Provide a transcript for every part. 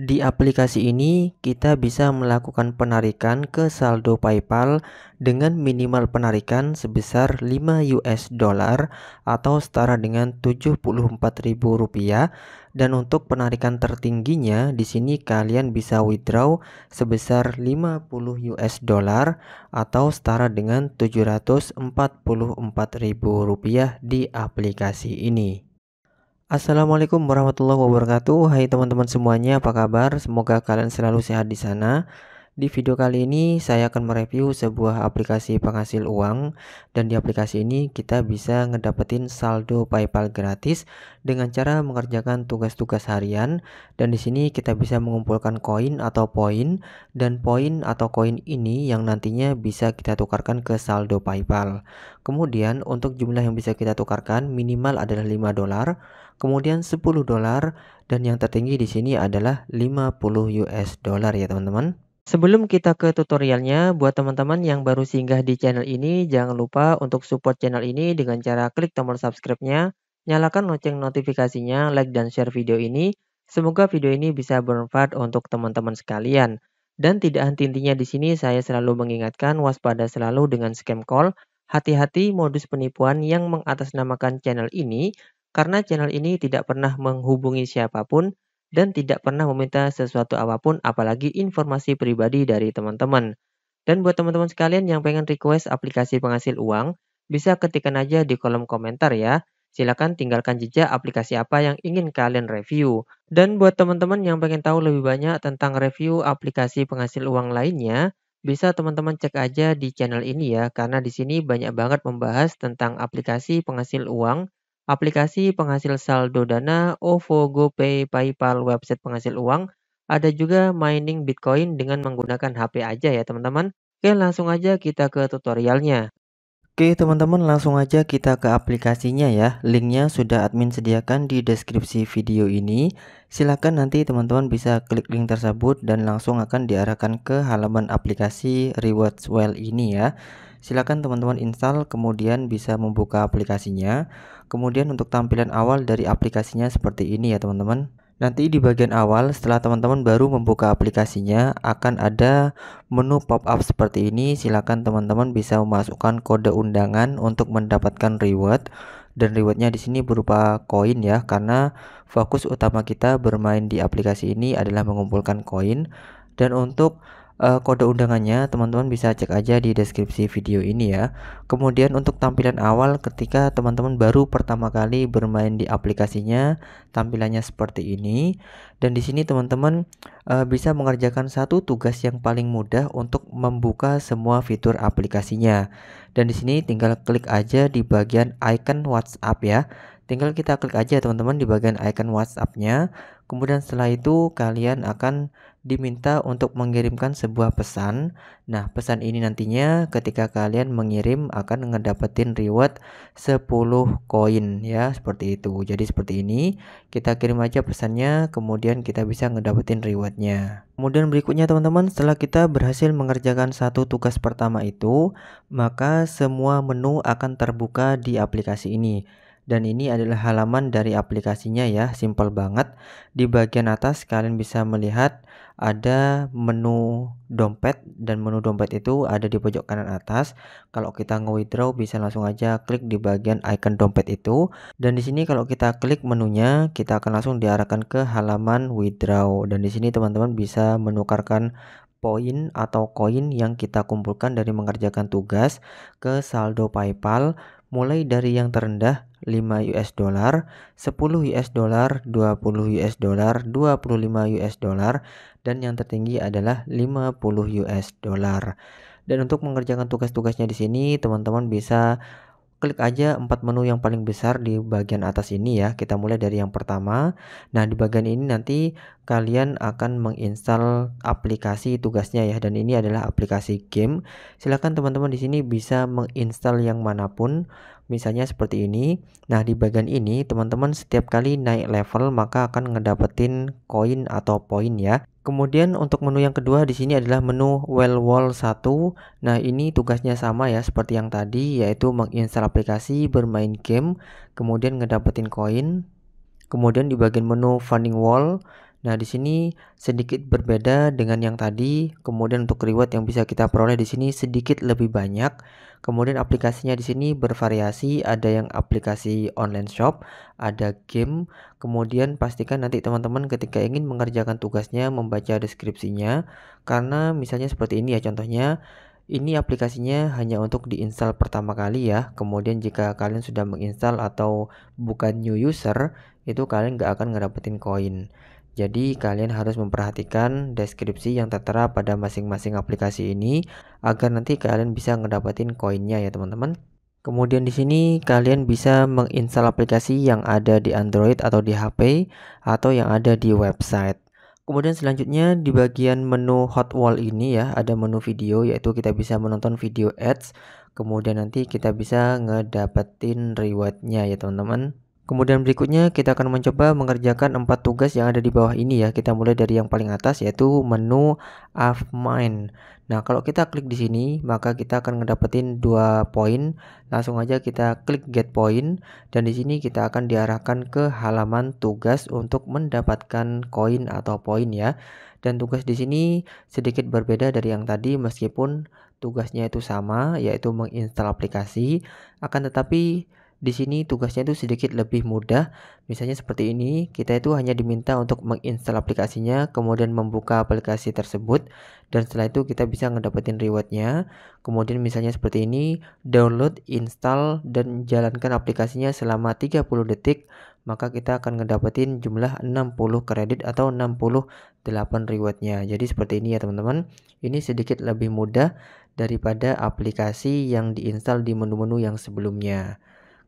Di aplikasi ini, kita bisa melakukan penarikan ke saldo PayPal dengan minimal penarikan sebesar 5 US dollar atau setara dengan 74.000 rupiah. dan untuk penarikan tertingginya di sini kalian bisa withdraw sebesar 50 US dollar atau setara dengan 744.000 rupiah di aplikasi ini. Assalamualaikum warahmatullahi wabarakatuh. Hai teman-teman semuanya, apa kabar? Semoga kalian selalu sehat di sana. Di video kali ini saya akan mereview sebuah aplikasi penghasil uang dan di aplikasi ini kita bisa ngedapetin saldo PayPal gratis dengan cara mengerjakan tugas-tugas harian dan di sini kita bisa mengumpulkan koin atau poin dan poin atau koin ini yang nantinya bisa kita tukarkan ke saldo PayPal. Kemudian untuk jumlah yang bisa kita tukarkan minimal adalah 5 dolar kemudian 10 dolar dan yang tertinggi di sini adalah 50 US dollar ya teman-teman. Sebelum kita ke tutorialnya, buat teman-teman yang baru singgah di channel ini, jangan lupa untuk support channel ini dengan cara klik tombol subscribe-nya, nyalakan lonceng notifikasinya, like dan share video ini. Semoga video ini bisa bermanfaat untuk teman-teman sekalian. Dan tidak henti-hentinya di sini saya selalu mengingatkan waspada selalu dengan scam call, hati-hati modus penipuan yang mengatasnamakan channel ini karena channel ini tidak pernah menghubungi siapapun dan tidak pernah meminta sesuatu apapun apalagi informasi pribadi dari teman-teman. Dan buat teman-teman sekalian yang pengen request aplikasi penghasil uang, bisa ketikkan aja di kolom komentar ya. Silahkan tinggalkan jejak aplikasi apa yang ingin kalian review. Dan buat teman-teman yang pengen tahu lebih banyak tentang review aplikasi penghasil uang lainnya, bisa teman-teman cek aja di channel ini ya, karena di sini banyak banget membahas tentang aplikasi penghasil uang aplikasi penghasil saldo dana, OVO, GoPay, PayPal, website penghasil uang, ada juga mining Bitcoin dengan menggunakan HP aja ya teman-teman. Oke langsung aja kita ke tutorialnya. Oke teman-teman langsung aja kita ke aplikasinya ya Linknya sudah admin sediakan di deskripsi video ini Silahkan nanti teman-teman bisa klik link tersebut dan langsung akan diarahkan ke halaman aplikasi Rewards Well ini ya Silahkan teman-teman install kemudian bisa membuka aplikasinya Kemudian untuk tampilan awal dari aplikasinya seperti ini ya teman-teman Nanti di bagian awal setelah teman-teman baru membuka aplikasinya akan ada menu pop-up seperti ini. silahkan teman-teman bisa memasukkan kode undangan untuk mendapatkan reward dan rewardnya di sini berupa koin ya karena fokus utama kita bermain di aplikasi ini adalah mengumpulkan koin dan untuk uh, kode undangannya teman-teman bisa cek aja di deskripsi video ini ya kemudian untuk tampilan awal ketika teman-teman baru pertama kali bermain di aplikasinya tampilannya seperti ini dan di sini teman-teman uh, bisa mengerjakan satu tugas yang paling mudah untuk membuka semua fitur aplikasinya dan di sini tinggal klik aja di bagian icon WhatsApp ya Tinggal kita klik aja teman-teman di bagian icon WhatsApp-nya. Kemudian setelah itu kalian akan diminta untuk mengirimkan sebuah pesan. Nah, pesan ini nantinya ketika kalian mengirim akan ngedapetin reward 10 koin ya, seperti itu. Jadi seperti ini, kita kirim aja pesannya, kemudian kita bisa ngedapetin rewardnya. Kemudian berikutnya teman-teman, setelah kita berhasil mengerjakan satu tugas pertama itu, maka semua menu akan terbuka di aplikasi ini dan ini adalah halaman dari aplikasinya ya simple banget di bagian atas kalian bisa melihat ada menu dompet dan menu dompet itu ada di pojok kanan atas kalau kita nge-withdraw bisa langsung aja klik di bagian icon dompet itu dan di sini kalau kita klik menunya kita akan langsung diarahkan ke halaman withdraw dan di sini teman-teman bisa menukarkan poin atau koin yang kita kumpulkan dari mengerjakan tugas ke saldo PayPal mulai dari yang terendah 5 US dollar, 10 US dollar, 20 US dollar, 25 US dollar, dan yang tertinggi adalah 50 US dollar. Dan untuk mengerjakan tugas-tugasnya di sini, teman-teman bisa klik aja empat menu yang paling besar di bagian atas ini ya. Kita mulai dari yang pertama. Nah, di bagian ini nanti kalian akan menginstal aplikasi tugasnya ya dan ini adalah aplikasi game. Silakan teman-teman di sini bisa menginstal yang manapun misalnya seperti ini. Nah, di bagian ini teman-teman setiap kali naik level maka akan ngedapetin koin atau poin ya. Kemudian untuk menu yang kedua di sini adalah menu Well Wall 1. Nah, ini tugasnya sama ya seperti yang tadi yaitu menginstal aplikasi, bermain game, kemudian ngedapetin koin. Kemudian di bagian menu Funding Wall Nah, di sini sedikit berbeda dengan yang tadi. Kemudian untuk reward yang bisa kita peroleh di sini sedikit lebih banyak. Kemudian aplikasinya di sini bervariasi, ada yang aplikasi online shop, ada game. Kemudian pastikan nanti teman-teman ketika ingin mengerjakan tugasnya membaca deskripsinya karena misalnya seperti ini ya contohnya. Ini aplikasinya hanya untuk diinstal pertama kali ya. Kemudian jika kalian sudah menginstal atau bukan new user, itu kalian nggak akan ngedapetin koin. Jadi kalian harus memperhatikan deskripsi yang tertera pada masing-masing aplikasi ini agar nanti kalian bisa ngedapetin koinnya ya teman-teman. Kemudian di sini kalian bisa menginstal aplikasi yang ada di Android atau di HP atau yang ada di website. Kemudian selanjutnya di bagian menu hot wall ini ya ada menu video yaitu kita bisa menonton video ads. Kemudian nanti kita bisa ngedapetin rewardnya ya teman-teman. Kemudian berikutnya kita akan mencoba mengerjakan empat tugas yang ada di bawah ini ya. Kita mulai dari yang paling atas yaitu menu mine. Nah, kalau kita klik di sini, maka kita akan ngedapetin dua poin. Langsung aja kita klik get point dan di sini kita akan diarahkan ke halaman tugas untuk mendapatkan koin atau poin ya. Dan tugas di sini sedikit berbeda dari yang tadi meskipun tugasnya itu sama yaitu menginstal aplikasi, akan tetapi di sini tugasnya itu sedikit lebih mudah. Misalnya seperti ini, kita itu hanya diminta untuk menginstal aplikasinya, kemudian membuka aplikasi tersebut, dan setelah itu kita bisa ngedapetin rewardnya. Kemudian misalnya seperti ini, download, install, dan jalankan aplikasinya selama 30 detik, maka kita akan ngedapetin jumlah 60 kredit atau 68 rewardnya. Jadi seperti ini ya teman-teman. Ini sedikit lebih mudah daripada aplikasi yang diinstal di menu-menu yang sebelumnya.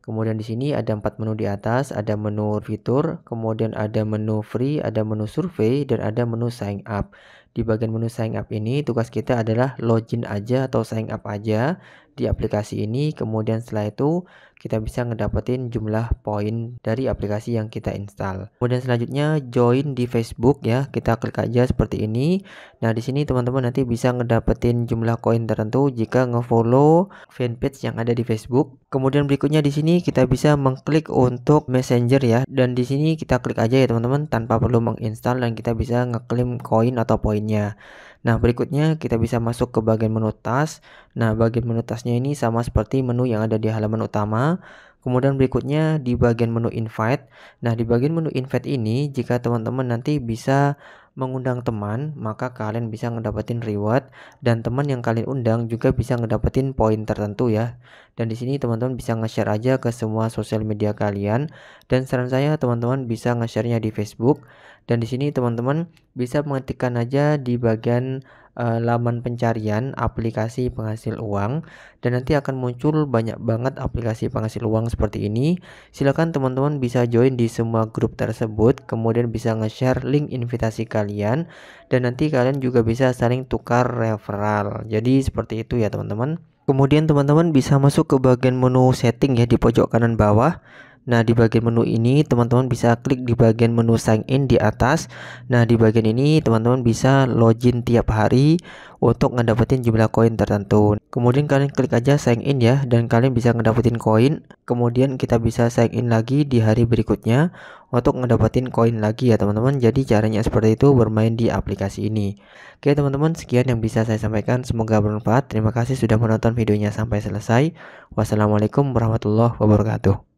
Kemudian di sini ada empat menu di atas, ada menu fitur, kemudian ada menu free, ada menu survei, dan ada menu sign up. Di bagian menu sign up ini tugas kita adalah login aja atau sign up aja di aplikasi ini. Kemudian setelah itu kita bisa ngedapetin jumlah poin dari aplikasi yang kita install. Kemudian selanjutnya join di Facebook ya. Kita klik aja seperti ini. Nah, di sini teman-teman nanti bisa ngedapetin jumlah koin tertentu jika ngefollow fanpage yang ada di Facebook. Kemudian berikutnya di sini kita bisa mengklik untuk Messenger ya. Dan di sini kita klik aja ya teman-teman tanpa perlu menginstal dan kita bisa ngeklaim koin atau poin lainnya. Nah, berikutnya kita bisa masuk ke bagian menu tas. Nah, bagian menu tasnya ini sama seperti menu yang ada di halaman utama. Kemudian berikutnya di bagian menu invite. Nah, di bagian menu invite ini jika teman-teman nanti bisa mengundang teman, maka kalian bisa ngedapetin reward dan teman yang kalian undang juga bisa ngedapetin poin tertentu ya. Dan di sini teman-teman bisa nge-share aja ke semua sosial media kalian dan saran saya teman-teman bisa nge-share-nya di Facebook dan di sini teman-teman bisa mengetikkan aja di bagian uh, laman pencarian aplikasi penghasil uang dan nanti akan muncul banyak banget aplikasi penghasil uang seperti ini. Silakan teman-teman bisa join di semua grup tersebut, kemudian bisa nge-share link invitasi kalian dan nanti kalian juga bisa saling tukar referral. Jadi seperti itu ya teman-teman. Kemudian teman-teman bisa masuk ke bagian menu setting ya di pojok kanan bawah. Nah, di bagian menu ini teman-teman bisa klik di bagian menu sign in di atas. Nah, di bagian ini teman-teman bisa login tiap hari untuk ngedapetin jumlah koin tertentu. Kemudian kalian klik aja sign in ya dan kalian bisa ngedapetin koin. Kemudian kita bisa sign in lagi di hari berikutnya untuk ngedapetin koin lagi ya teman-teman. Jadi caranya seperti itu bermain di aplikasi ini. Oke teman-teman, sekian yang bisa saya sampaikan. Semoga bermanfaat. Terima kasih sudah menonton videonya sampai selesai. Wassalamualaikum warahmatullahi wabarakatuh.